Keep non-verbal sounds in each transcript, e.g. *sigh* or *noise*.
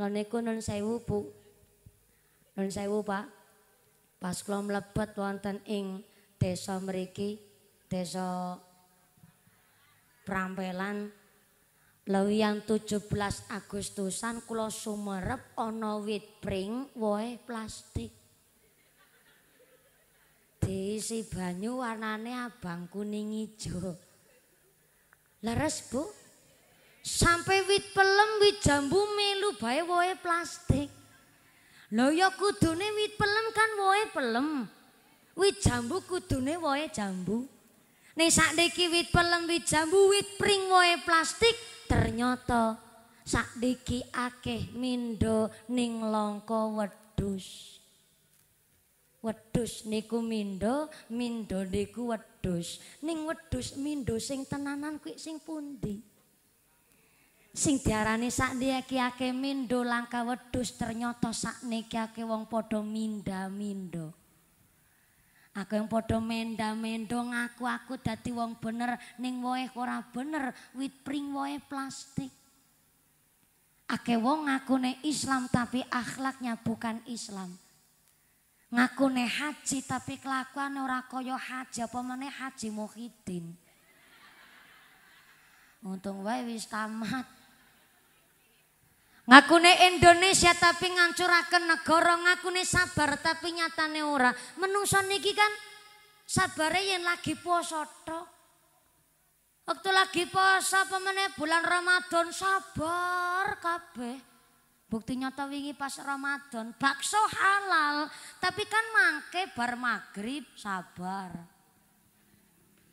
Lan niku sewu, Bu. Nun sewu, Pak. Pas kula mlebet wonten ing desa mriki, desa Prampelan Lawian 17 Agustusan kula sumerep ana wit pring woe plastik. Diisi banyu warnane abang kuning ijo. Leres, Bu? sampai wit pelem wit jambu melu bae woe plastik lho ya kudune wit pelem kan woe pelem wit jambu kudune woe jambu ning sakniki wit pelem wit jambu wit pring woe plastik ternyata sakniki akeh mindo ning longko wedhus wedhus niku mindo mindo niku wedhus ning wedhus mindo sing tenanan kuwi sing pundi sing diarani sak ndiyake mindo langka wedus ternyata sak niki wong podo minda-mindo. Aku yang podo menda-mendo ngaku aku dati wong bener neng woe kora bener, wit pring woe plastik. Ake wong ngaku ne Islam tapi akhlaknya bukan Islam. Ngaku ne haji tapi kelakuan ora koyo haji apa mana Haji Muhyiddin. Untung wae wis tamat Ngakune Indonesia tapi ngancuraken negara, ngakune sabar tapi nyatane ora. Menungso niki kan sabare yang lagi puasa tok. Waktu lagi puasa pemene bulan Ramadan sabar kabe Bukti nyata wingi pas Ramadan bakso halal, tapi kan mangke bar maghrib sabar.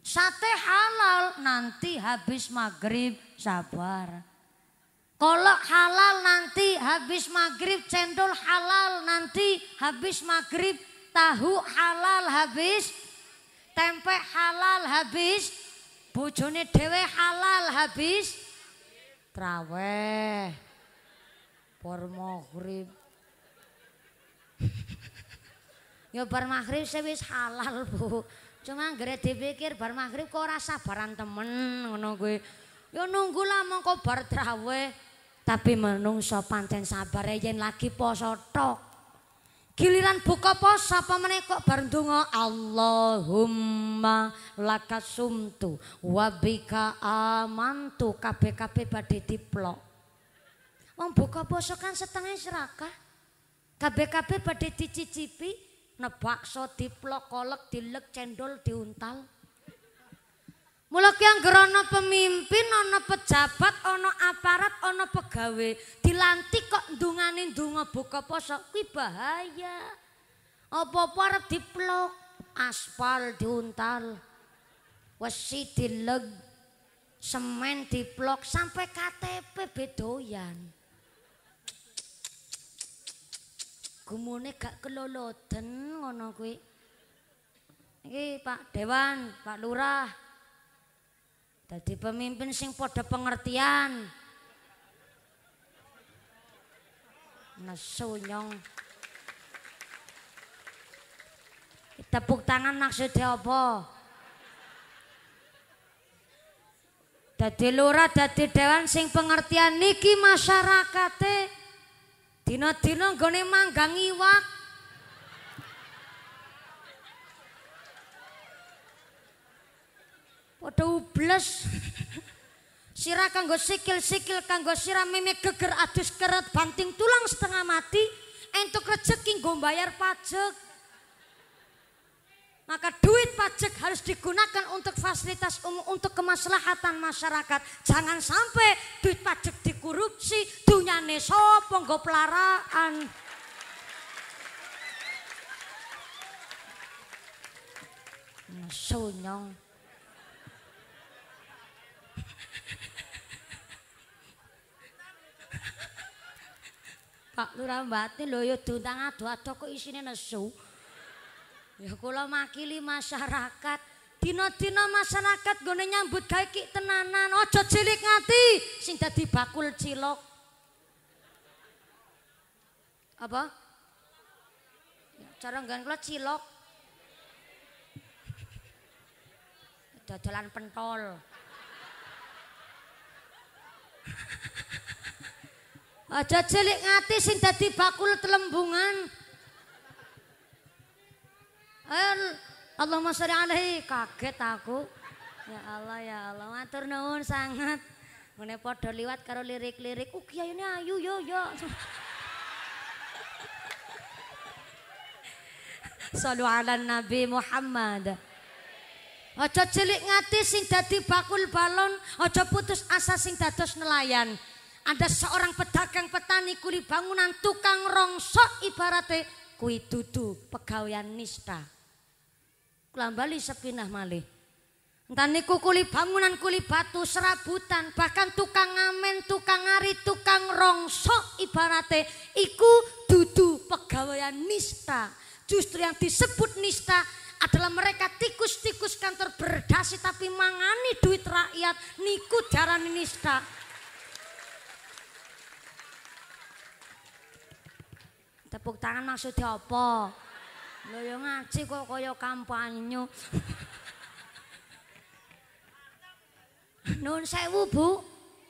Sate halal nanti habis maghrib sabar. Kalau halal nanti habis maghrib, cendol halal nanti habis maghrib, tahu halal habis, tempe halal habis, bojone dewe halal habis, traweh, por maghrib. *laughs* ya bar maghrib wis halal bu, cuma gere dipikir bar maghrib kok rasa sabaran temen ngono gue. Yo ya, nunggulah mongko bar traweh, tapi menungso pancen sabar yen lagi poso tok giliran buka poso apa meneh kok bar Allahumma lakasumtu wabika amantu kabeh-kabeh badhe diplok wong buka poso kan setengah serakah kabeh-kabeh badhe dicicipi nebakso diplok kolek dilek cendol diuntal Mula ki anggere pemimpin, ana pejabat, ana aparat, ana pegawe dilantik kok ndungane ndonga buka poso kuwi bahaya. Apa-apa arep diplok, aspal diuntal. Wesi dileg, semen diplok sampai KTP bedoyan. Gumune gak keloloden ngono kuwi. Iki Pak Dewan, Pak Lurah, Dadi pemimpin sing padha pengertian. Nesu Tepuk tangan maksudnya apa? Dadi lurah, dadi dewan sing pengertian niki masyarakate. Dina-dina nggone manggang iwak. dua ubles. Sira kanggo sikil-sikil kanggo sira meme geger adus keret banting tulang setengah mati entuk rezeki nggo bayar pajak. Maka duit pajak harus digunakan untuk fasilitas umum, untuk kemaslahatan masyarakat. Jangan sampai duit pajak dikorupsi, dunyane sopo nggo pelaraan. nyong. Pak Lurah Mbati lho ya diundang adu-adu kok isine nesu. Ya kula makili masyarakat. Dina-dina masyarakat gone nyambut gawe ki tenanan. Aja cilik ngati sing dadi bakul cilok. Apa? Cara nggan kula cilok. Dodolan pentol. *laughs* Aja celik ngati sing dadi bakul telembungan. Ayo Allahumma sholli alaihi kaget aku. Ya Allah ya Allah matur nuwun sangat. Mene padha liwat karo lirik-lirik. Oh kiai ini ayu yo yo. Sallu ala Nabi Muhammad. Aja celik ngati sing dadi bakul balon, aja putus asa sing dados nelayan. Ada seorang pedagang petani kuli bangunan tukang rongsok ibaratnya kui dudu pegawaian nista. Kulambali sepinah malih. Entah niku kuli bangunan kuli batu serabutan bahkan tukang ngamen, tukang ngari, tukang rongsok ibaratnya iku dudu pegawaian nista. Justru yang disebut nista adalah mereka tikus-tikus kantor berdasi tapi mangani duit rakyat niku darani nista. Tepuk tangan maksudnya apa? Lo yang ngaji kok kaya kampanye. Nun sewu bu,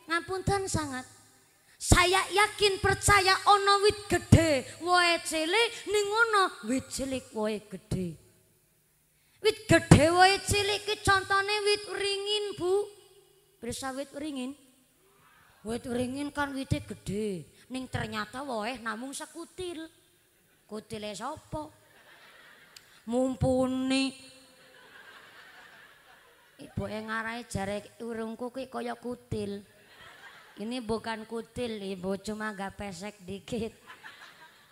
ngapunten sangat. Saya yakin percaya ono wit gede, woe cilik ning ono wit cilik woe gede. Wit gede woe cilik ki contone wit ringin bu. Bersa wit ringin. Wit ringin kan witnya gede. Ning ternyata woe namung sekutil. Kutile sapa? Mumpuni. Ibu yang ngarai jarek urungku ki kaya kutil. Ini bukan kutil, Ibu, cuma gak pesek dikit.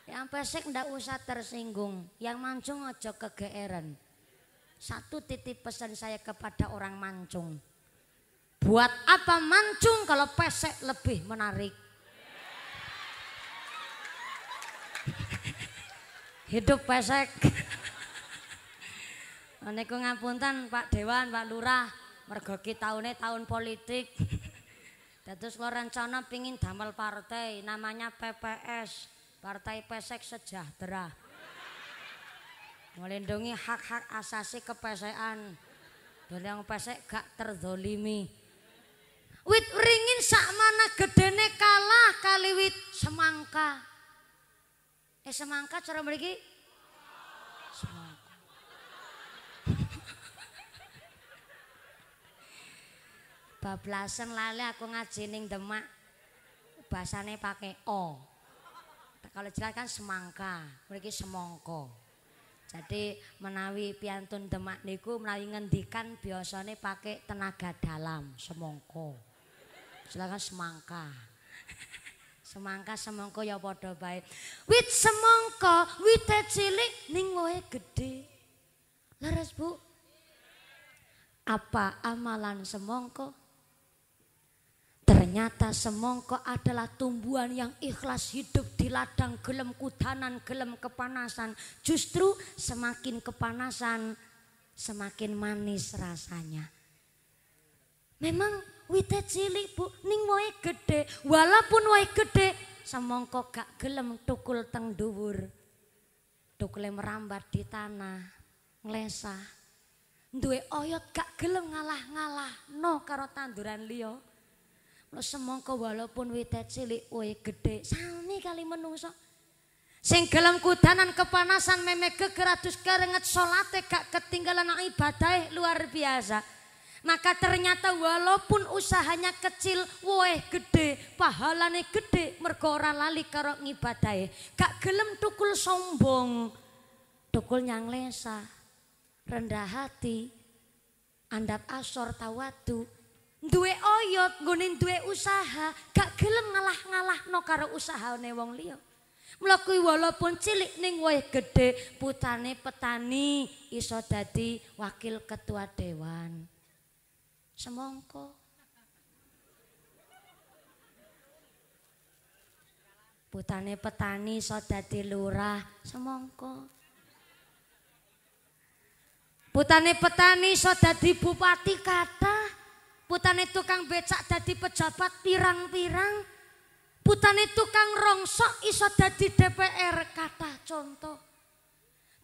Yang pesek ndak usah tersinggung, yang mancung aja kegeeran. Satu titip pesan saya kepada orang mancung. Buat apa mancung kalau pesek lebih menarik? hidup pesek. Niku ngapunten Pak Dewan, Pak Lurah, mergo ki taune tahun politik. Dados kula rencana pingin damel partai namanya PPS, Partai Pesek Sejahtera. Melindungi hak-hak asasi kepesekan. Dene yang pesek gak terzolimi. Wit ringin sak mana gedene kalah kali wit semangka. Eh semangka cara mriki? Semangka. Bablasen lali aku ngaji ning Demak. Bahasane pakai o. Kalau jelas kan semangka, mriki semangka. Jadi menawi piantun Demak niku mlayu ngendikan biasane pakai tenaga dalam semangka. Silakan semangka. Semangka semangka ya podo baik, Wit semangka wit cilik ning wohe gede, Leres, Bu. Apa amalan semangka? Ternyata semongko adalah tumbuhan yang ikhlas hidup di ladang gelem kudanan, gelem kepanasan. Justru semakin kepanasan, semakin manis rasanya. Memang Wite cilik bu, ning woy gede, walaupun woy gede, semongko gak gelem tukul teng duwur. Tukule merambat di tanah, nglesah. Ndwe oyot gak gelem ngalah-ngalah, no karo tanduran liyo. Lo semongko walaupun wite cilik woy gede, sami kali menungso. Sing gelem kudanan kepanasan meme kegeratus keringet solate gak ketinggalan ibadah Luar biasa. Maka ternyata walaupun usahanya kecil, weh gede, pahalane gede, mergora lali karo ngibadai. Gak gelem tukul sombong, tukul nyang lesa, rendah hati, andap asor tawatu, duwe oyot, gunin duwe usaha, gak gelem ngalah-ngalah no karo ne wong liya. Melakui walaupun cilik ning wae gede, putane petani iso dadi wakil ketua dewan. semongko. Putane petani iso dadi lurah semongko. Putane petani iso dadi bupati kata. Putane tukang becak dadi pejabat pirang-pirang. Putane tukang rongsok iso dadi DPR kata contoh.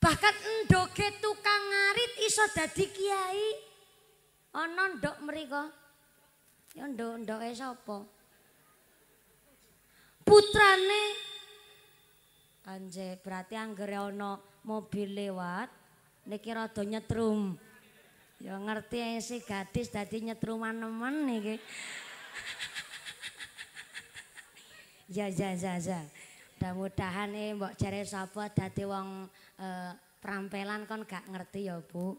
Bahkan endoge tukang ngarit iso dadi kiai. Ana ndok mriko. Ya ndok, ndoke sapa? Putrane Anje, berarti anggere ana mobil lewat niki rada nyetrum. Ya ngerti si gadis dadi nyetruman nemen niki. *laughs* ya ya ya ya. Mudah-mudahan e mbok jare sapa dadi wong e, eh, perampelan kon gak ngerti ya, Bu.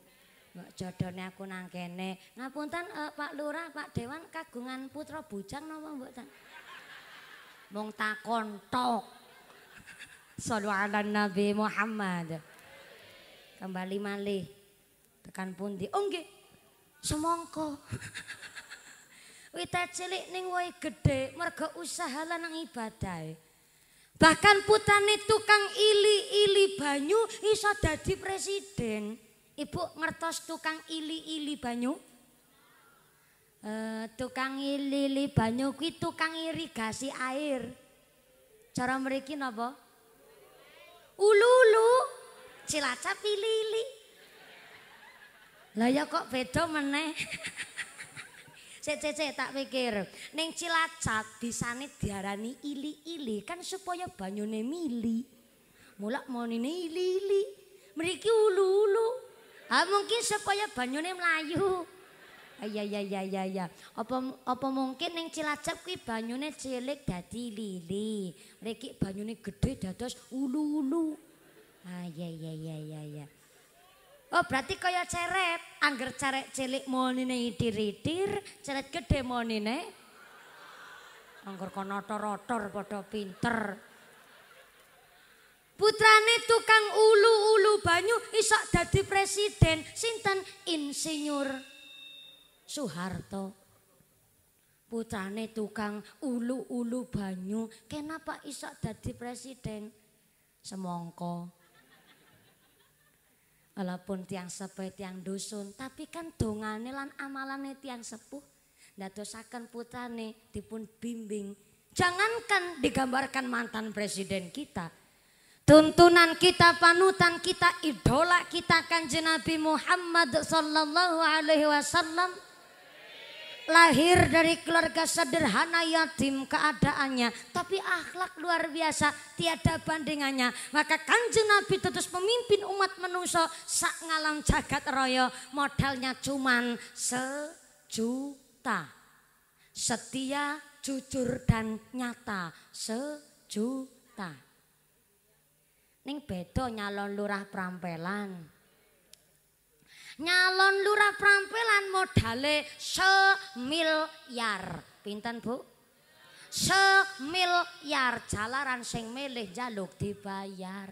jodohnya aku nang kene. Ngapunten uh, Pak Lurah, Pak Dewan kagungan putra bujang napa mboten? Mung takon tok. ala Nabi Muhammad. Kembali malih. Tekan pundi? Oh nggih. Semongko. *laughs* Wita cilik ning wae gedhe merga usaha lan ibadah. Bahkan putane tukang ili-ili banyu iso dadi presiden. Ibu ngertos tukang ili-ili banyu? Uh, tukang ili-ili banyu kuwi tukang irigasi air. Cara mriki napa? ulu Cilacap ili-ili. Lah ya kok beda meneh. Cek-cek *laughs* tak pikir. Ning Cilacap bisane diarani ili-ili kan supaya banyune mili. Mulak monine ili-ili. Mriki ulu-ulu. ili ili mriki ulu ulu Ha ah, mungkin supaya banyune mlayu. Ya ya ya ya Apa apa mungkin ning Cilacap kuwi banyune cilik dadi lili. Mriki banyune gedhe dados ulu-ulu. Ha ya ya Oh berarti kaya ceret, angger ceret cilik monine idir-idir, ceret gedhe monine. Angger kono rotor padha pinter. putrane tukang ulu-ulu banyu iso dadi presiden sinten insinyur Soeharto putrane tukang ulu-ulu banyu kenapa iso dadi presiden semongko walaupun tiang sepuh tiang dusun tapi kan dongane lan amalane tiang sepuh ndadosaken putrane dipun bimbing jangankan digambarkan mantan presiden kita tuntunan kita, panutan kita, idola kita kanjeng Nabi Muhammad sallallahu alaihi wasallam lahir dari keluarga sederhana yatim keadaannya tapi akhlak luar biasa tiada bandingannya maka kanjeng Nabi terus memimpin umat manusia sak ngalam jagat raya modalnya cuman sejuta setia jujur dan nyata sejuta Ning beda nyalon lurah prampelan. Nyalon lurah prampelan modale semilyar. Pinten, Bu? Semilyar jalaran sing milih jaluk dibayar.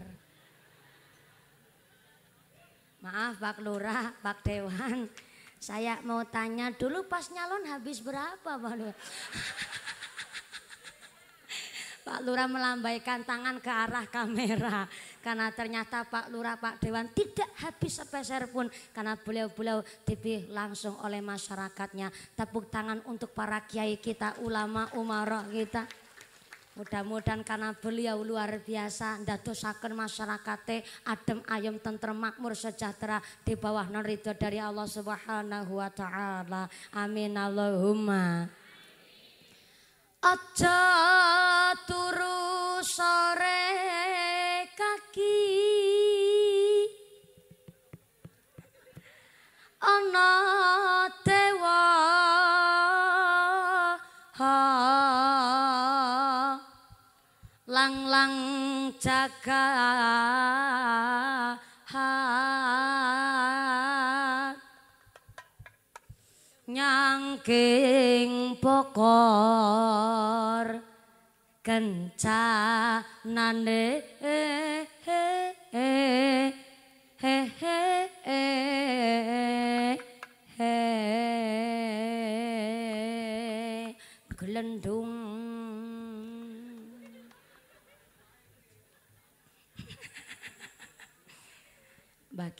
Maaf Pak Lurah, Pak Dewan. Saya mau tanya dulu pas nyalon habis berapa Pak Lurah? *laughs* Pak Lurah melambaikan tangan ke arah kamera karena ternyata Pak Lurah Pak Dewan tidak habis sepeser pun karena beliau-beliau dipilih langsung oleh masyarakatnya. Tepuk tangan untuk para kiai kita, ulama umarok kita. Mudah-mudahan karena beliau luar biasa ndadosaken masyarakate adem ayem tentrem makmur sejahtera di bawah ridho dari Allah Subhanahu wa taala. Amin Allahumma. Aja jaga nyangking pokor kencanane eh,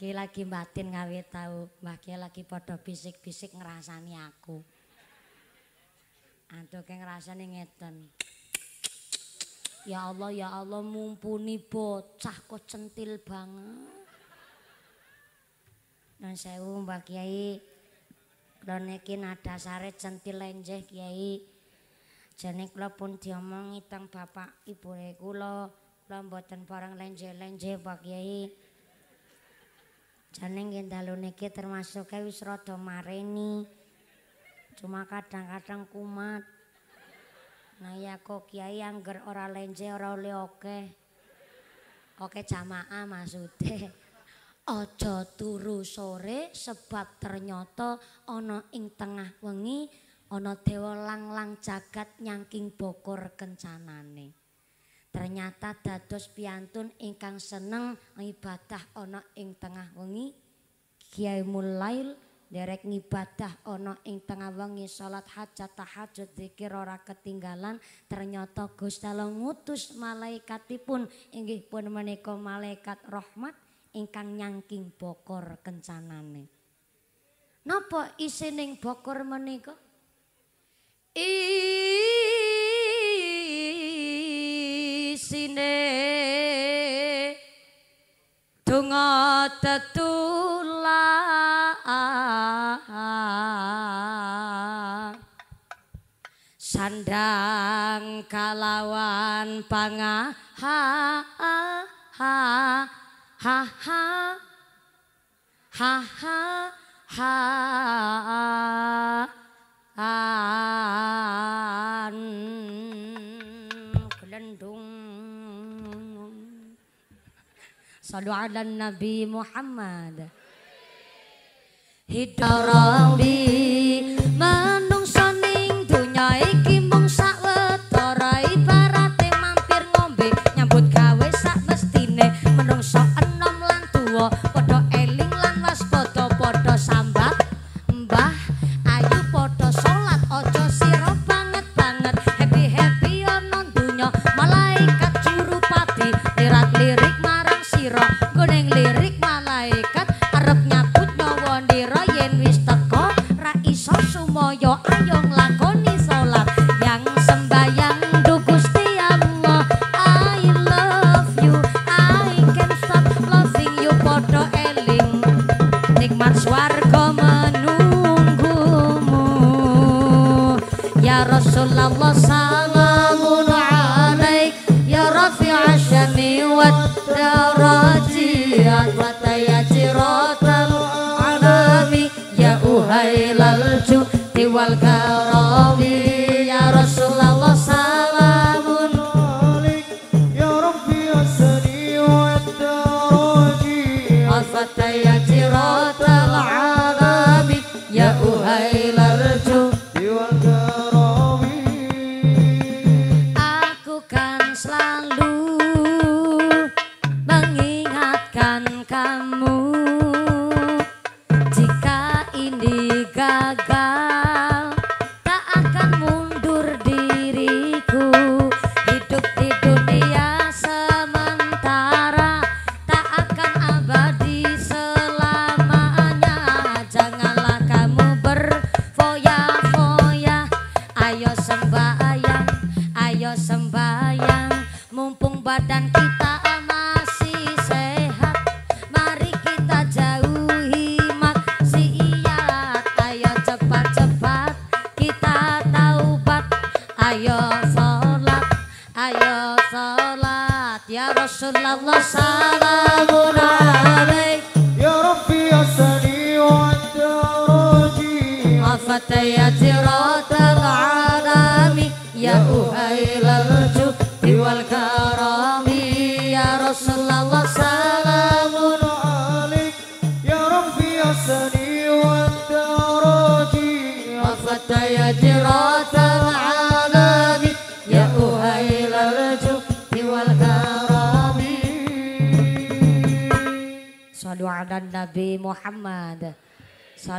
Ki lagi batin ngawe tahu, Mbah Ki lagi podo bisik-bisik ngrasani aku. Antuke ngrasani ngeten. Ya Allah, ya Allah mumpuni bocah kok centil banget. Nang sewu Mbah Kiai, klone iki nadasare centil lenjeh Kiai. Jane kula pun diomongi teng bapak ibune kula, kula mboten bareng lenjeh-lenjeh Pak Kiai. Jane nggih dalune iki termasuk wis rada mareni. Cuma kadang-kadang kumat. Nah ya kok kiai angger ora lenje ora oleh oke. Oke jamaah maksude. *laughs* Aja turu sore sebab ternyata ana ing tengah wengi ana dewa lang-lang jagat nyangking bokor kencanane. ternyata dados piantun ingkang seneng ngibadah ana ing tengah wengi Kiai Mulail derek ngibadah ana ing tengah wengi salat hajat tahajud zikir ora ketinggalan ternyata Gusti Allah ngutus malaikatipun inggih pun menika malaikat rahmat ingkang nyangking bokor kencanane Napa isining bokor menika isine donga tetulah sandang kalawan pangah ha ha ha ha ha ha ha ha ha. Sallu ala Nabi Muhammad. Hidup orang ಇಲ್ಲಿ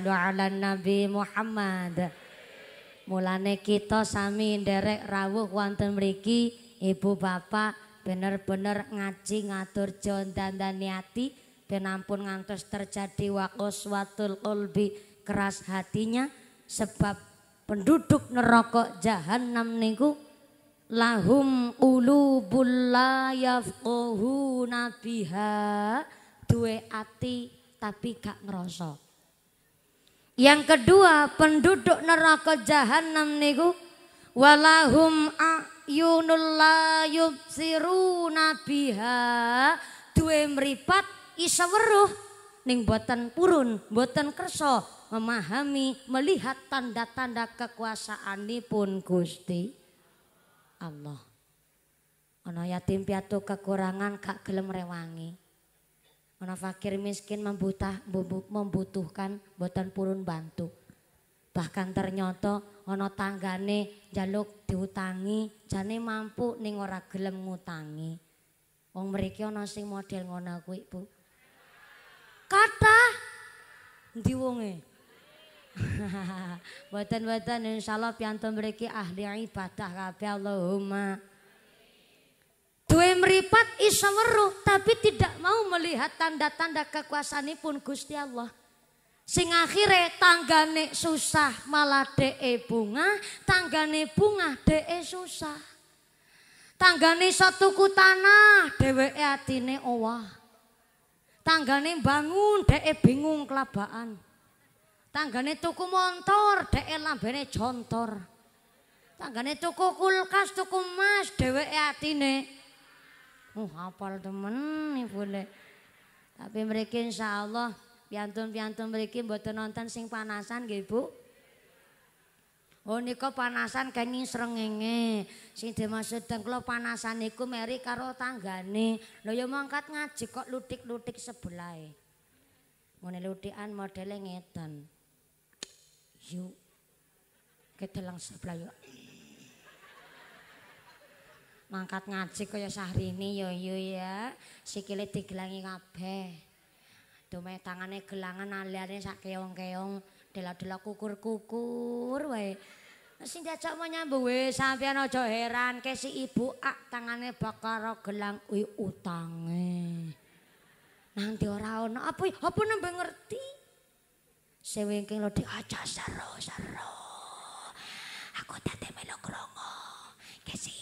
Sallu ala Nabi Muhammad. Mulane kita sami nderek rawuh wonten mriki ibu bapak bener-bener ngaji ngatur jon dan niati penampun ngantos terjadi wakoswatul ulbi keras hatinya sebab penduduk neraka jahanam niku lahum ulu la yafqahuna biha duwe ati tapi gak ngerosok yang kedua, penduduk neraka jahanam niku walahum ayunul la yubsiruna biha duwe mripat isa weruh ning boten purun, boten kersa memahami, melihat tanda-tanda kekuasaanipun Gusti Allah. Ana yatim piatu kekurangan gak gelem rewangi. Karena fakir miskin membutah, membutuhkan boten purun bantu. Bahkan ternyata ana tanggane jaluk diutangi, jane mampu ning ora gelem ngutangi. Wong mriki ana sing model ngono kuwi, Bu. Kata ndi wonge? *laughs* Boten-boten insyaallah piantun mriki ahli ibadah kabeh Allahumma meripat isa weruh tapi tidak mau melihat tanda-tanda kekuasaan pun Gusti Allah. Sing akhire tanggane susah malah dee bunga, tanggane bunga dee susah. Tanggane satu ku tanah, dewe atine owah. Tanggane bangun, dee bingung kelabaan. Tanggane tuku montor, de'e lambene jontor. Tanggane tuku kulkas, tuku emas, dewe atine Oh uh, ngapal temen nih boleh. Tapi mereka insya Allah piantun-piantun mereka buat nonton sing panasan gak ibu. Oh niko panasan nyi serengenge. Sing dimaksud dan kalau panasan niku meri karo tanggane. Lo yang mangkat ngaji kok lutik-lutik sebelah. Mune lutian modelnya ngeten. Yuk. Kita langsung sebelah yuk. mangkat ngajik kaya sahrini yo yo ya sikile digelangi kabeh dume tangane gelangan aliane sak keong-keong dela-dela kukur-kukur wae sing diajak mau nyambung wae sampean aja heran ke si ibu ak tangane bakar gelang uy utange nanti ora ana apa apa nembe ngerti sewengking lo diajak seru seru aku tadi melok rongo ke si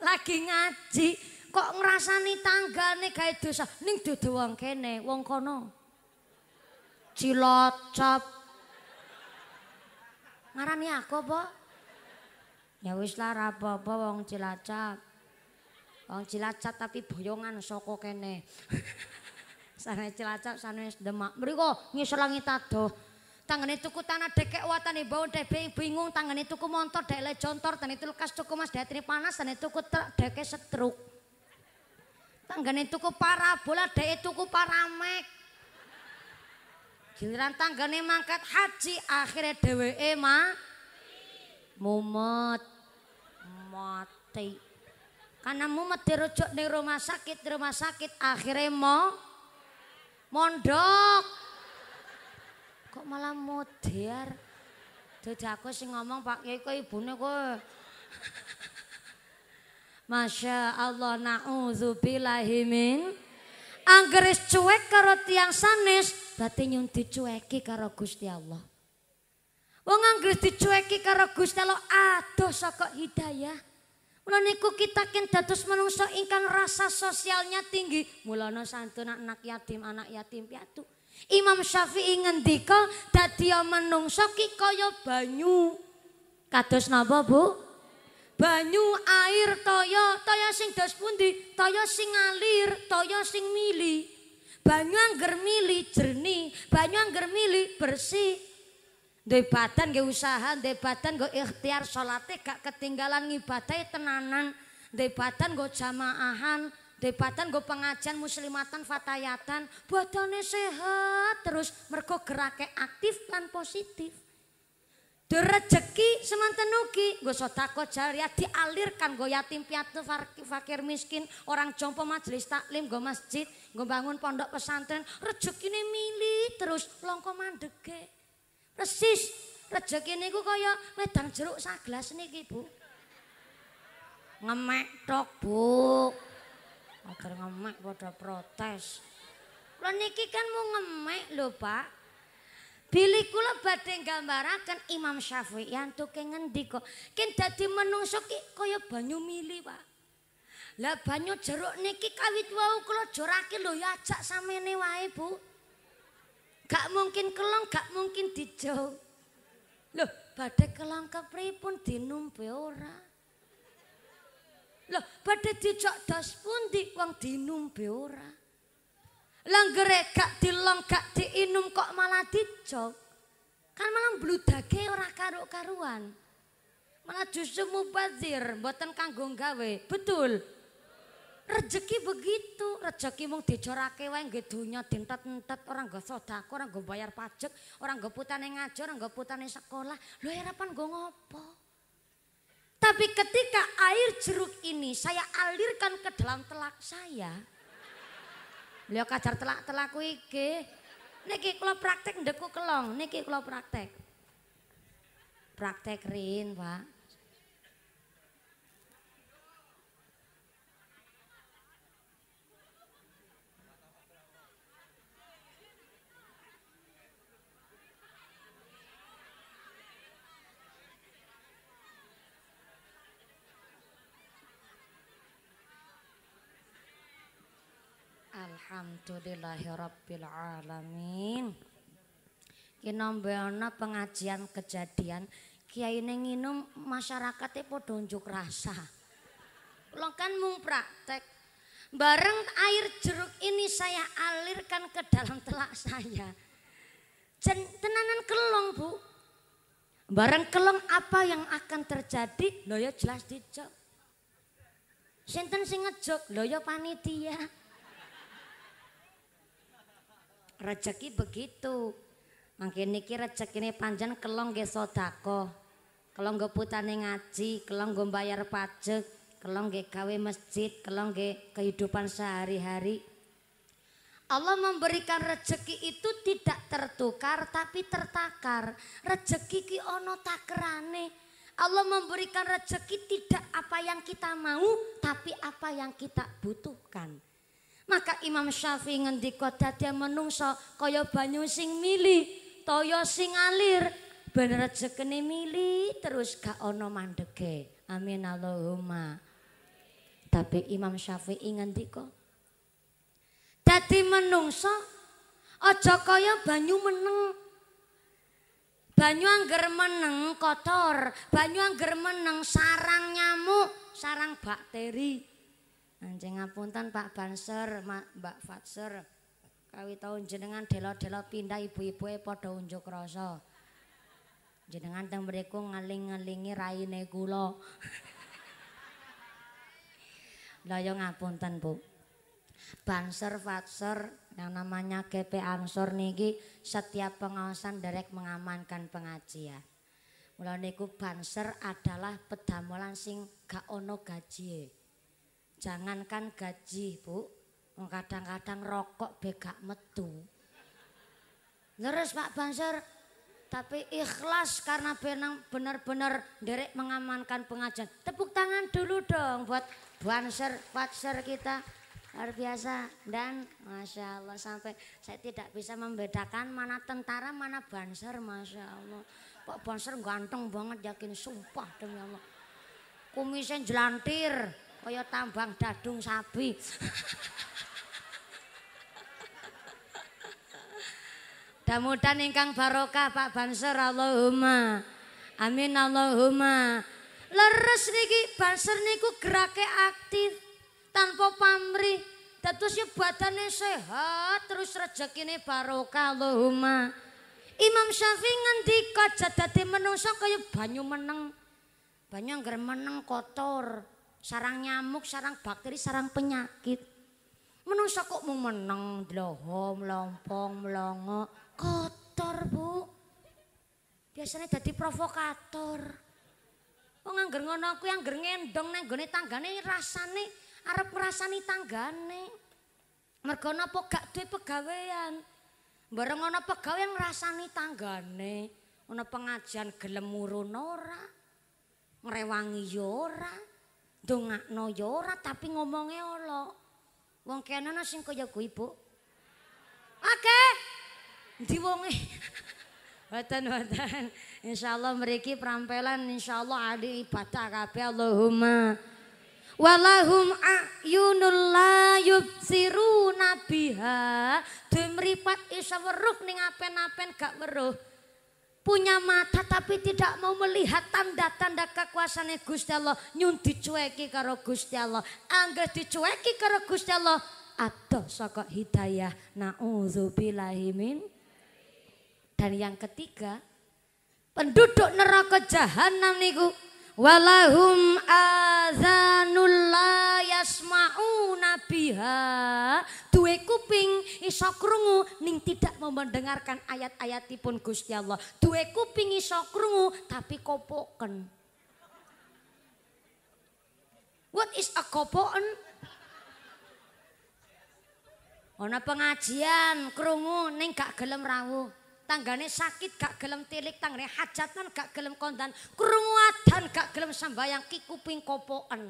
lagi ngaji kok ngrasani tanggane kae dosa ning dudu wong kene wong kono cilocap ngarani aku apa ya wis lah apa-apa wong cilacap wong cilacap tapi boyongan saka kene *laughs* sane cilacap sane demak mriko ngiselangi tadoh tangane tuku tanah dekek watane bau debe bingung tangane tuku montor dekle jontor tangane itu kas tuku mas dekne panas tangane tuku dekek setruk tangane tuku parabola dekek tuku paramek giliran tangane mangkat haji akhirnya dewe ema mumet mati karena mumet dirujuk di rumah sakit rumah sakit akhirnya mau mondok Kok malah modern jadi aku sih ngomong Pak Kiai kok ibunya kok *laughs* Masya Allah na'udzubillahi min Anggeris cuek karo tiang sanis, berarti nyung dicueki karo Gusti Allah. Wong anggeris dicueki karo Gusti Allah aduh sokok hidayah. mulai niku kita kin datus menungso ingkang rasa sosialnya tinggi. mulai santun anak yatim, anak yatim piatu. Imam Syafi'i ngendika dadi menungso ki kaya banyu. Kados napa, Bu? Banyu air toya, toya sing dos pundi, toya sing ngalir, toya sing mili. Banyu angger mili jernih, banyu angger mili bersih. Dhe badan nggih usaha, dhe badan nggo ikhtiar salate gak ketinggalan ngibadahe tenanan, dhe badan nggo jamaahan, Debatan gue pengajian muslimatan fatayatan. Badannya sehat terus. Mergo gerake aktif dan positif. Derejeki ugi Gue sodako jariah dialirkan. Gue yatim piatu fakir miskin. Orang jompo majelis taklim. Gue masjid. Gue bangun pondok pesantren. rejeki ini milih terus. Longko mandege. rejeki ini gue kaya wedang jeruk saglas nih ibu Ngemek tok, Bu. Agar ngemek pada protes. Lah niki kan mau ngemek lho, Pak. Bilih kula badhe gambaraken Imam Syafi'i antuk kenging ngendi kok. Kin dadi menungso ki kaya banyu mili, Pak. Lah banyu jeruk niki kawit wau kula jorake lho ya ajak samene wae, Bu. Gak mungkin kelong, gak mungkin dijauh. Loh, badhe kelong kepripun dinumpe ora? Loh, pada dijak das pundi wong dinumbe ora. Langgere gak dilong gak diinum kok malah dicok, Kan malah bludake ora karuk-karuan. Malah justru mubazir, buatan kanggung gawe. Betul. Rezeki begitu, rezeki mau dicorake wae nggih donya tintat entet orang nggo sedekah, orang nggo bayar pajak, orang nggo putane ngajar orang nggo putane sekolah. Lho harapan nggo ngopo? Tapi ketika air jeruk ini saya alirkan ke dalam telak saya. beliau kacar telak-telakku iki. Niki kalau praktek ndeku kelong, niki kalau praktek. Praktek rin, Pak. Alhamdulillahirrabbilalamin Ini Ki pengajian kejadian Kiai nginum masyarakatnya padha unjuk rasa. Lo kan mung praktek. Bareng air jeruk ini saya alirkan ke dalam telak saya. Jen, tenanan kelong, Bu. Bareng kelong apa yang akan terjadi? Lo ya jelas dijok. Sinten sing ngejok? Lo ya panitia rezeki begitu. mungkin ini rezekine panjang kelong nggih sodako, Kelong nggih putane ngaji, kelong nggih bayar pajak, kelong nggih gawe masjid, kelong nggih kehidupan sehari-hari. Allah memberikan rezeki itu tidak tertukar tapi tertakar. Rezeki ki ono takerane. Allah memberikan rezeki tidak apa yang kita mau tapi apa yang kita butuhkan. Maka Imam Syafi'i ngendika dadi menungso kaya banyu sing mili, toya sing alir, ben rejekene mili terus gak ana mandhege. Amin Allahumma. Tapi Imam Syafi'i ngendika dadi menungso aja kaya banyu meneng. Banyu anger meneng kotor, banyu anger meneng sarang nyamuk, sarang bakteri. Anjing ngapunten Pak Banser, Mbak Fatser. Kawi taun jenengan delo-delo pindah ibu-ibu e padha unjuk rasa. Jenengan teng mriku ngeling-ngelingi raine kula. *laughs* Lah yo ya ngapunten, Bu. Banser Fatser yang namanya GP Ansor niki setiap pengawasan derek mengamankan pengajian. Mula niku Banser adalah pedamolan sing gak ono gaji. Jangankan gaji, Bu. Kadang-kadang rokok begak metu. Ngeres Pak Banser, tapi ikhlas karena benang benar-benar derek mengamankan pengajian. Tepuk tangan dulu dong buat Banser, Patser kita. Luar biasa dan Masya Allah sampai saya tidak bisa membedakan mana tentara mana banser Masya Allah. Pak banser ganteng banget yakin sumpah demi Allah. Kumisnya jelantir, kaya tambang dadung sapi. Damudan ingkang barokah Pak Banser Allahumma. Amin Allahumma. Leres niki Banser niku gerake aktif tanpa pamrih. terus ya badane sehat terus rezekine barokah Allahumma. Imam Syafi'i ngendika jadate manusa kaya banyu meneng. Banyu anggere meneng kotor. sarang nyamuk, sarang bakteri, sarang penyakit. Menungso kok mung meneng, dloho, melompong, melongo, kotor bu. Biasanya jadi provokator. Oh ngangger ngono aku yang ngendong, neng gone tanggane rasane arep ngrasani tanggane. Mergo napa gak duwe pegawean. Bareng ana pegawe yang ngrasani tanggane, ana pengajian gelem urun ora. Ngrewangi ora. dongak no yora ya tapi ngomongnya olok. Wong kene no sing kaya kuwi, Bu. Oke. Ndi wonge? *laughs* Watan watan. Insyaallah perampelan. Insya insyaallah adi ibadah kabeh Allahumma. Walahum ayunul la yubsiruna biha dumripat isa weruh ning apen-apen gak weruh punya mata tapi tidak mau melihat tanda-tanda kekuasaan Gusti Allah nyun dicueki karo Gusti Allah angger dicueki karo Gusti Allah adoh saka hidayah naudzubillahi min dan yang ketiga penduduk neraka jahanam niku walahum azanullah yasma'una nabiha, duwe kuping iso krungu ning tidak mau mendengarkan ayat-ayatipun Gusti Allah duwe kuping iso krungu tapi kopoken What is a kopoken? Ana pengajian krungu ning gak gelem rawuh tanggane sakit gak gelem tilik tanggane hajatan gak gelem kondan krungu adan gak gelem sambayang kikuping kuping kopoken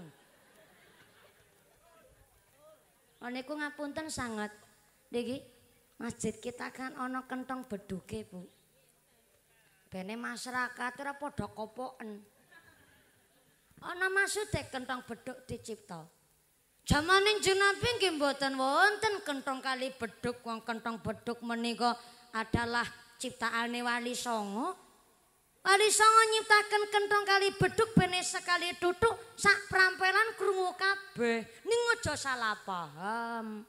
niku ngapunten sangat niki masjid kita kan ana kentong beduke Bu bene masyarakat ora padha kopoken ana maksude kentong beduk dicipta jamane Junabi nggih mboten wonten kentong kali beduk wong kentong beduk menika adalah ciptaane wali songo Wali Songo nyiptakan kentong kali beduk bene sekali duduk sak perampelan krungu kabeh ning aja salah paham.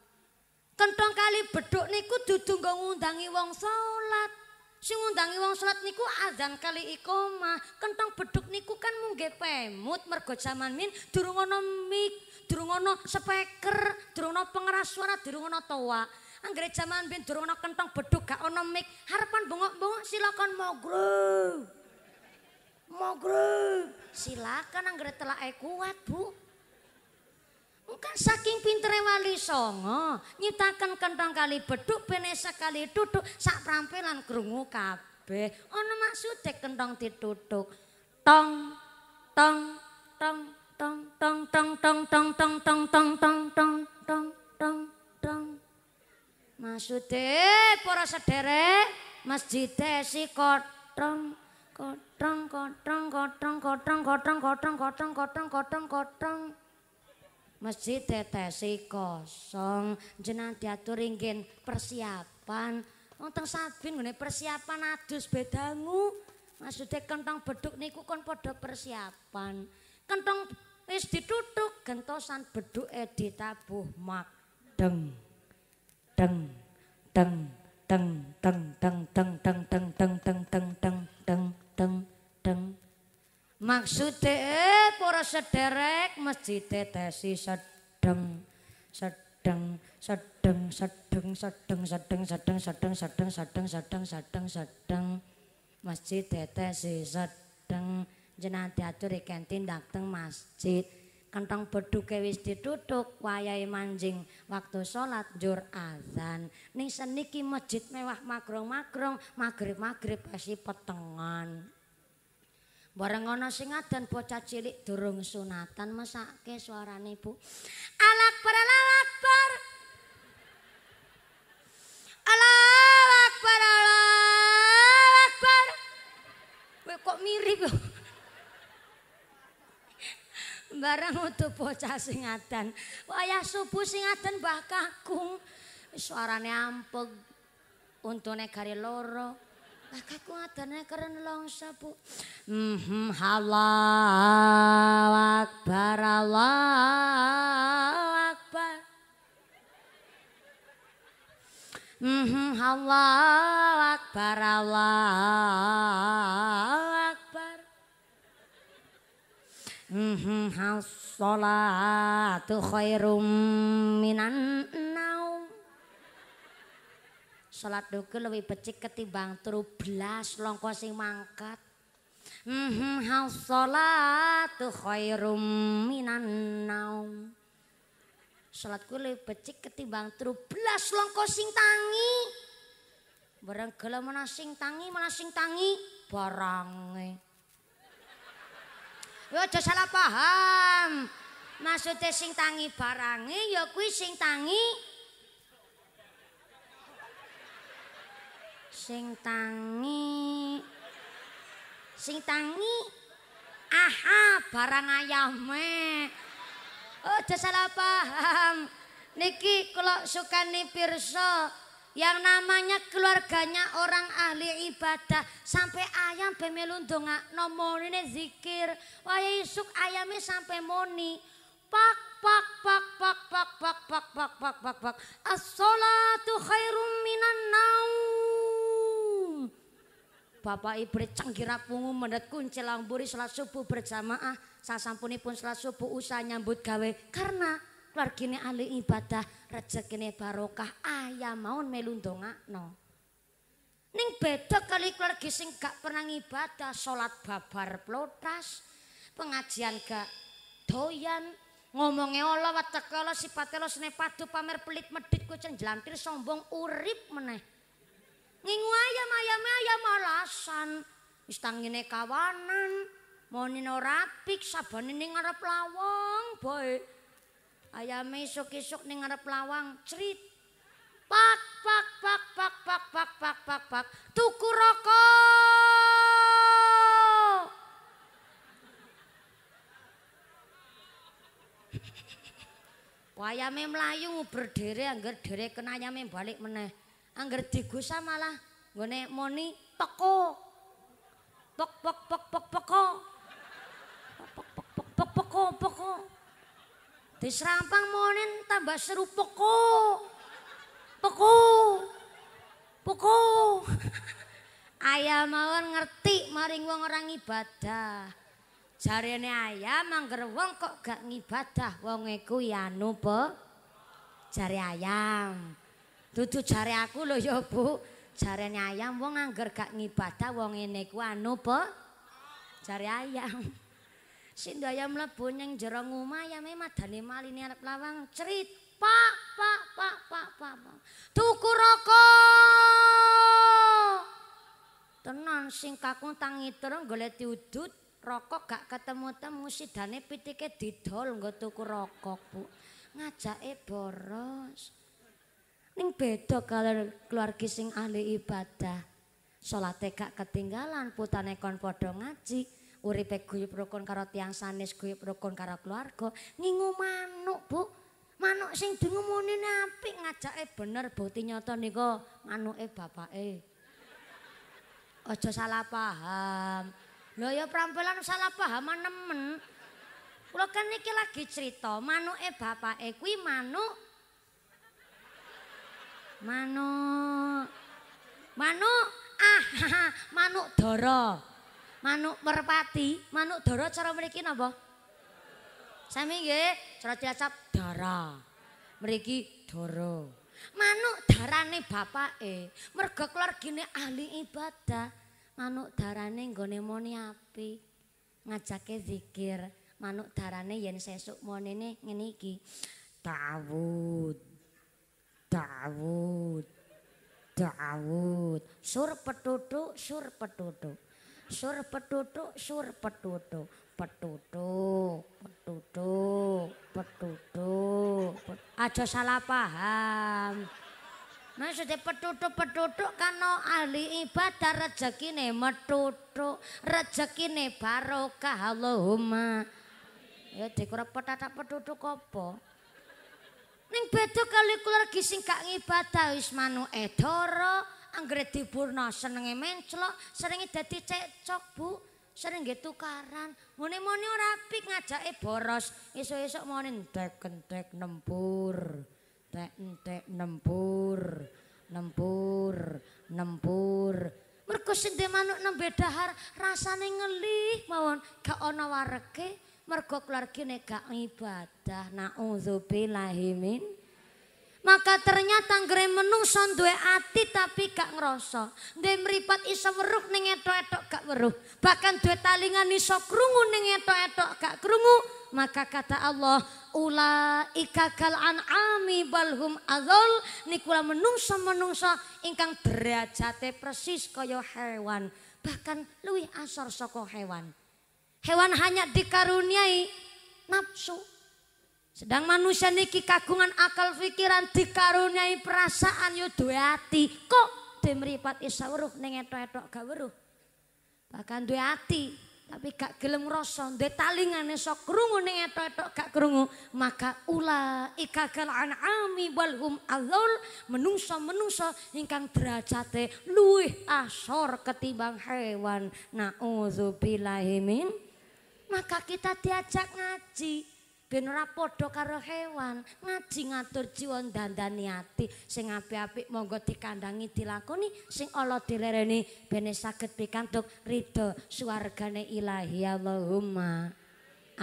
Kentong kali beduk niku dudu nggo ngundangi wong salat. Sing ngundangi wong salat niku azan kali ikoma. Kentong beduk niku kan munggah pemut mergo jaman min durung ana mic, durung ana speaker, durung ana pengeras suara, durung ana toa. Anggere jaman min durung ana kentong beduk gak ana mic. Harapan bongok-bongok silakan mogro. Mogrup, silakan anggere telak e kuat, Bu. Bukan saking pintere wali songo, nyitakan kentang kali beduk bene sekali duduk sak prampilan krungu kabeh. Ono maksud e kentang dituduk. Tong tong tong tong tong tong tong tong tong tong tong tong tong tong tong tong Maksud para sedherek masjid e si kotong Kotong, kotong, kotong, kotong, kotong, kotong, kotong, kotong, kotong, kotong. masjid tetesi kosong jenang diatur ingin persiapan wonten sabin gue persiapan adus bedangu maksudnya kentang beduk niku kon padha persiapan kentong wis ditutuk gentosan beduke ditabuh mak deng deng deng deng deng deng deng deng deng deng deng deng deng deng deng maksude para sederek masjid tetesi sedeng sedeng sedeng sedeng sedeng sedeng sedeng sedeng sedeng sedeng sedeng sedeng masjid tetesi sedeng jenang diatur ikan tindak teng masjid ...kantong beduke wis dituthuk wayahe manjing waktu salat jur azan ning seniki masjid mewah magrong-magrong magrib-magrib asih petengan bareng ana sing adan bocah cilik durung sunatan mesake suarane ibu alak peralawat per barang utuh bocah singatan, adan. Wayah subuh singatan adan Mbah Kakung. Suarane ampeg. loro. Kakakku adane keren longso, Bu. Mhm, Allahu Akbar, Allahu Akbar. Mhm, Allahu Akbar, Allahu As-salatu khairum minan naum. Salat duku lebih becik ketimbang turu belas longko sing mangkat. Mhm, As-salatu khairum minan naum. Salatku lebih becik ketimbang turu belas longko sing tangi. Barang gelo mana sing tangi, mana sing tangi barange. Ojo salah paham. Maksudnya sing tangi barangi, ya kuwi sing tangi. Sing tangi. Sing tangi. Aha, barang ayame. Ojo salah paham. Niki kula sukani pirsa. So. yang namanya keluarganya orang ahli ibadah sampai ayam pemelun donga nomornya zikir wae isuk ayamnya sampai moni pak pak pak pak pak pak pak pak pak pak pak as-salatu khairum minan naum Bapak Ibu cengkira pungu mendat kunci lamburi salat subuh berjamaah sasampunipun salat subuh usah nyambut gawe karena wargine ahli ibadah rezekine barokah ayam maun melu ndongakno ning beda kali keluarga sing gak pernah ibadah, salat babar plotas pengajian gak doyan ngomongnya Allah wateka Allah sifatnya Allah sini padu pamer pelit medit kucing jelantir sombong urip meneh ngingu ayam ayam ayam alasan istangine kawanan mau nino rapik sabon ini ngarep lawang baik ayame esuk-esuk ning ngarep lawang crit pak pak pak pak pak pak pak pak pak tuku rokok *laughs* Wayame mlayu berdere anggar dere kena ayame balik meneh. Angger digusa malah nggone moni peko. Pok pok pok pok peko. Pok pok pok pok peko peko. peko, peko, Disrampang monen tambah seru peko. Peko. Peko. Ayam mawon ngerti maring wong ora ibadah. Jarene ayam mangger wong kok gak ngibadah wong e kuwi anu po? Jare ayam. Dudu jare aku lho ya Bu. Jarene ayam wong angger gak ngibadah wong ngene kuwi anu po? Jare ayam. ...sindaya ayam mlebu ning jero omah ayame madane malini arep lawang crit pak pak pak pak pak pa. tuku rokok tenan sing kakung tangi terus golek diudut rokok gak ketemu temu sidane pitike didol nggo tuku rokok bu ngajake boros ning beda kalau keluarga sing ahli ibadah salate gak ketinggalan putane kon podo ngaji uripe guyub rukun karo tiyang sanes guyub rukun karo keluarga ngingu manuk bu manuk sing dungu muni apik ngajake bener bukti nyata nika manuke bapake aja salah paham lho ya prampelan salah paham nemen kula kan niki lagi cerita manuke bapake kuwi manuk manuk manuk ah *laughs* manuk doro. manuk merpati, manuk dara cara mriki napa? Sami nggih, cara dicap dara. Mriki dara. Manuk darane bapake, merga keluargane ahli ibadah, manuk darane nggone moni api, ngajake zikir, manuk darane yen sesuk monene ngene iki. Ta'awud. Ta'awud. Ta'awud. Sur petutuk, sur petutuk. sur petutuk, sur petutuk, petutuk, petutuk, petutuk. Aja salah paham. Maksudnya petutuk-petutuk kano ahli ibadah rezeki rezekine metutuk, rezekine barokah Allahumma. Ya dikurep petata petutuk apa? Ning beda kali keluarga sing gak ngibadah wis edoro, anggere dipurna senenge menclok senenge dadi cecok bu sering tukaran ngene muni ora apik ngajake boros esuk-esuk muni tek-tek nempur tek entek nempur nempur nempur mergo sing manuk nembe dahar rasane ngelih mawon gak ana wareke mergo keluargane gak ibadah naudzubillahi min Maka ternyata nggre menungso duwe ati tapi gak ngerasa. Duwe mripat iso weruh ning etok-etok gak weruh. Bahkan duwe talingan iso krungu ning etok-etok gak krungu. Maka kata Allah, ulaika kal an'ami balhum adzal nikula menungso-menungso ingkang derajate persis kaya hewan, bahkan luwih asor soko hewan. Hewan hanya dikaruniai nafsu. Sedang manusia niki kagungan akal pikiran dikaruniai perasaan yo duwe ati. Kok mripat isa weruh ning etok-etok gak weruh. Bahkan duwe ati tapi gak gelem rasa, duwe talingane sok krungu ning etok-etok gak krungu, maka ula ikakal anami walhum azul menungso-menungso ingkang derajate luwih asor ketimbang hewan. Nauzubillahi min maka kita diajak ngaji. ben ora padha karo hewan ngaji ngatur jiwa dandani ati sing apik-apik monggo dikandangi dilakoni sing ala dilereni ben saged pikantuk ridho suwargane Ilahi Allahumma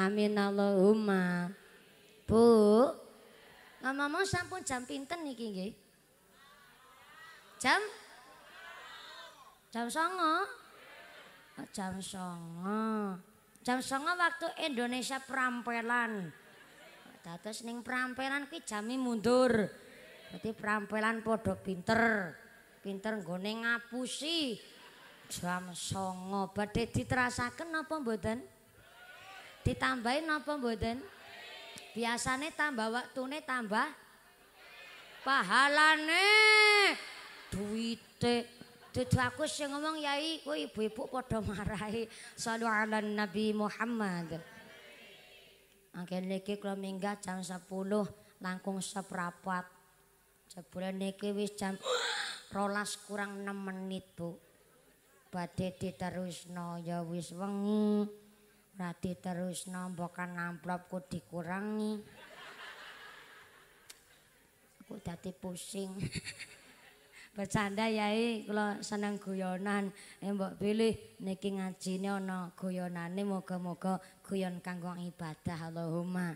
amin Allahumma Bu ngomong-ngomong sampun jam pinten iki nggih Jam Jam 09 Jam 09 jam songo waktu Indonesia perampelan dados ning perampelan kuwi jami mundur berarti perampelan podo pinter pinter nggone ngapusi jam songo badhe diterasaken napa mboten ditambahin napa mboten biasane tambah waktune tambah pahalane duwite. dudu aku sing ngomong yai kowe ibu-ibu padha marahi sallu ala nabi Muhammad Angkene niki kula minggah jam 10 langkung seprapat jebule niki wis jam rolas kurang 6 menit Bu Bade diterusno ya wis wengi ora diterusno mbokan amplopku dikurangi aku dadi pusing *laughs* Bercanda yai kula seneng guyonan. Eh mbok pilih niki ngajine ana guyonane moga-moga guyon kanggo ibadah Allahumma.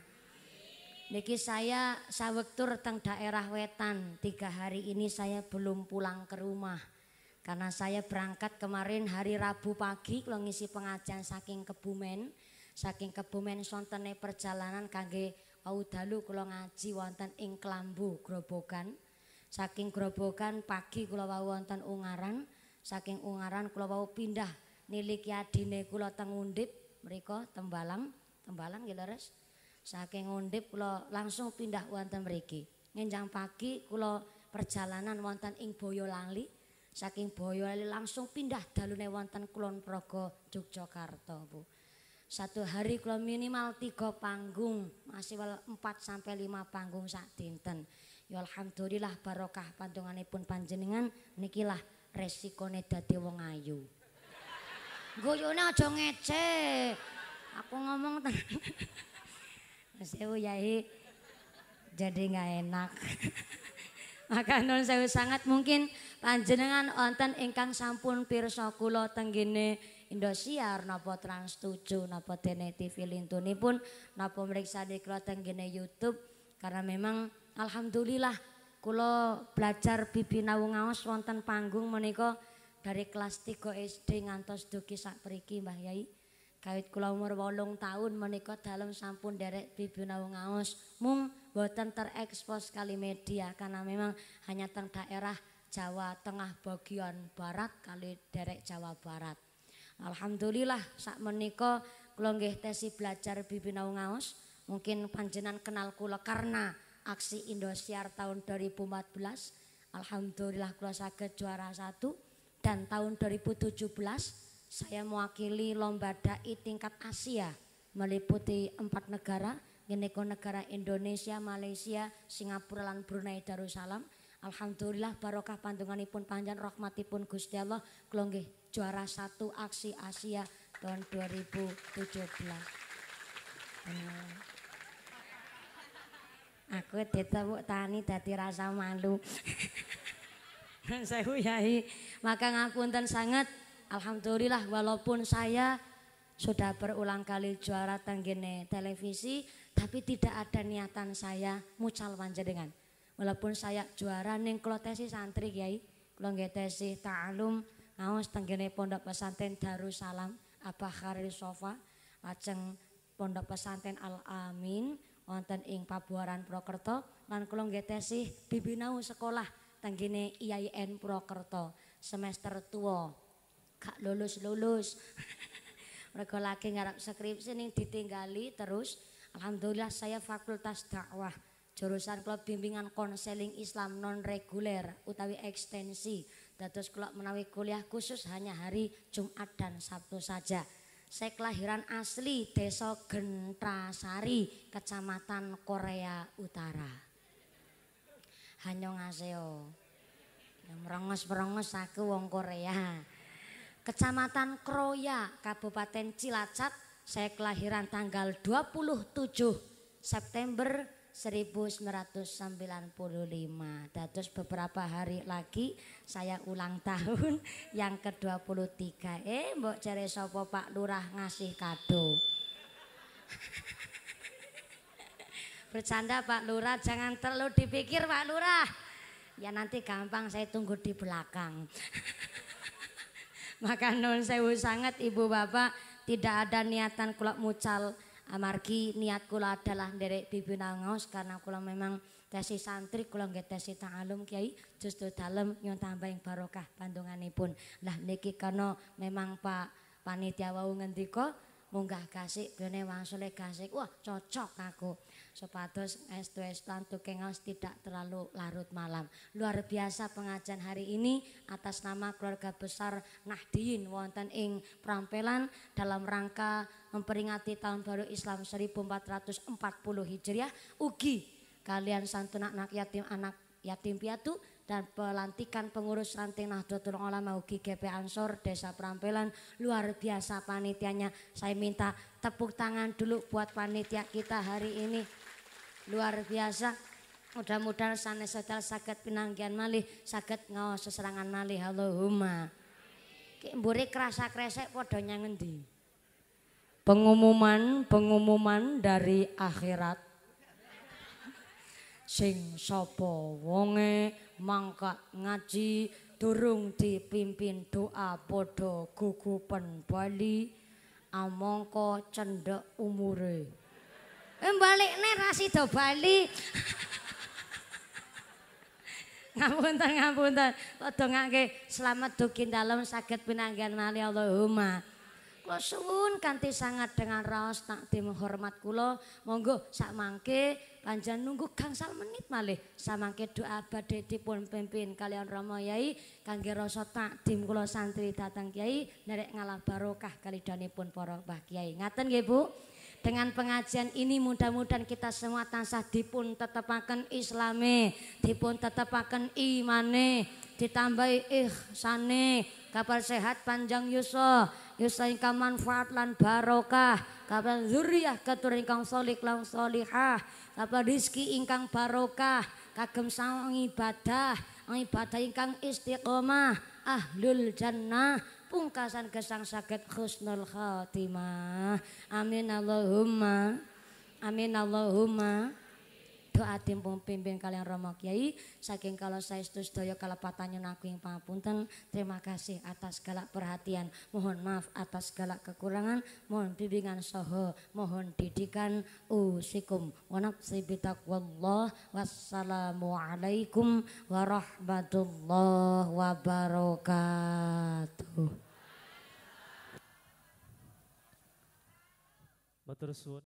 Niki saya sawektur teng daerah wetan. Tiga hari ini saya belum pulang ke rumah. Karena saya berangkat kemarin hari Rabu pagi kalau ngisi pengajian saking Kebumen, saking Kebumen sontene perjalanan kangge Audalu kalau ngaji wonten ing Klambu Grobogan. saking grobogan pagi kula wau wonten Ungaran saking Ungaran kula wau pindah nilik yadine kula teng Undip mriku Tembalang Tembalang nggih leres saking Undip kula langsung pindah wonten mriki nginjang pagi kula perjalanan wonten ing Boyolali saking Boyolali langsung pindah dalune wonten Kulon Progo Yogyakarta Bu satu hari kula minimal tiga panggung masih empat sampai lima panggung saat dinten Ya alhamdulillah barokah pantungane pun panjenengan nikilah resikone dadi wong ayu. Guyone aja ngece. Aku ngomong *laughs* Sewu Yai jadi nggak enak. *laughs* Maka nun sewu sangat mungkin panjenengan wonten ingkang sampun pirsa kula tenggene Indosiar napa Trans 7 napa dene TV Lintunipun napa mriksani kula tenggene YouTube karena memang Alhamdulillah kulo belajar Bibi Nawung Aos wonten panggung menika dari kelas 3 SD ngantos dugi periki Mbah Yai. Kawit kula umur bolong tahun menika dalam sampun derek Bibi Nawung mung boten terekspos kali media karena memang hanya teng daerah Jawa Tengah bagian barat kali derek Jawa Barat. Alhamdulillah sak menika kula nggih tesi belajar Bibi Nawung mungkin panjenan kenal kula karena aksi Indosiar tahun 2014 alhamdulillah kula saged juara satu dan tahun 2017 saya mewakili lomba dai tingkat Asia meliputi empat negara yaitu negara Indonesia, Malaysia, Singapura dan Brunei Darussalam. Alhamdulillah barokah pandunganipun panjang rahmatipun Gusti Allah kula juara satu aksi Asia tahun 2017. Aku ditemuk tani dadi rasa malu. Saya *laughs* Yai, maka ngapunten sangat. Alhamdulillah walaupun saya sudah berulang kali juara tenggene televisi tapi tidak ada niatan saya mucal dengan. Walaupun saya juara ning klotesi santri Kiai, kula tesi tesis ta'alum ngaos tenggene pondok pesantren Darussalam Abah khari Sofa lajeng pondok pesantren Al Amin wonten ing Pabuaran Prokerto lan kula nggih tesih bibinau sekolah tenggene IAIN Prokerto semester tua gak lulus-lulus *laughs* mereka lagi ngarap skripsi ning ditinggali terus alhamdulillah saya fakultas dakwah jurusan kula bimbingan konseling Islam non reguler utawi ekstensi dados kula menawi kuliah khusus hanya hari Jumat dan Sabtu saja saya kelahiran asli Desa Gentrasari, Kecamatan Korea Utara. Hanyongaseo. merongos merengus aku wong Korea. Kecamatan Kroya, Kabupaten Cilacap. Saya kelahiran tanggal 27 September 1995. Datus beberapa hari lagi saya ulang tahun *laughs* yang ke-23. Eh, mbok jari sopo Pak Lurah ngasih kado. *laughs* Bercanda Pak Lurah, jangan terlalu dipikir Pak Lurah. Ya nanti gampang saya tunggu di belakang. *laughs* Maka non sewu sangat ibu bapak tidak ada niatan kulak mucal amargi niat kula adalah nderek bibi nangaos karena kula memang tesi santri kula nggih dasi ta'alum Kiai justru dalem tambah yang barokah pandonganipun. Lah niki karena memang Pak panitia wau ngendika munggah gasik dene wangsule kasih, Wah, cocok aku. Sepatus estu-estuan tukengaos tidak terlalu larut malam. Luar biasa pengajian hari ini atas nama keluarga besar Nahdiyin wonten ing Prampelan dalam rangka memperingati tahun baru Islam 1440 Hijriah ugi kalian santun anak yatim anak yatim piatu dan pelantikan pengurus ranting Nahdlatul Ulama UGI GP Ansor Desa Prampelan luar biasa panitianya. Saya minta tepuk tangan dulu buat panitia kita hari ini luar biasa mudah-mudahan sanes sedal sakit pinanggian malih sakit ngawas seserangan malih Allahumma huma mburi kerasa kresek padha ngendi pengumuman pengumuman dari akhirat sing sopo wonge mangka ngaji durung dipimpin doa bodoh gugupen bali amongko cendek umure Balik nih rasi do Bali. *laughs* ngapunten ngapunten. Kau selamat dukin dalam sakit pinanggan mali Allahumma. Oh kulo suwun kanti sangat dengan raos takdim hormat kulo. Monggo sak mangke panjang nunggu gangsal menit malih. Sak mangke doa badhe dipun pimpin kalian Rama Yai kangge rasa takdim tim kulo santri datang kiai. nerek ngalah barokah kalidanipun para Mbah Kyai. Ngaten nggih Bu? Dengan pengajian ini mudah-mudahan kita semua tansah dipun tetepaken islami, dipun tetepaken imane, ditambahi ihsane, kabar sehat panjang yuso, yuso ingkang manfaat lan barokah, kabar zuriyah katur ingkang solih lan solihah, kabar rizki ingkang barokah, kagem sang ibadah, ibadah ingkang istiqomah, ahlul jannah, pungkasan gesang sakit husnul khotimah amin Allahumma amin Allahumma doa tim pimpin kalian Romo Kiai saking kalau saya itu sedaya kalepatan aku yang pangapunten terima kasih atas segala perhatian mohon maaf atas segala kekurangan mohon bimbingan soho mohon didikan usikum wanak wassalamualaikum warahmatullahi wabarakatuh Matur suwun.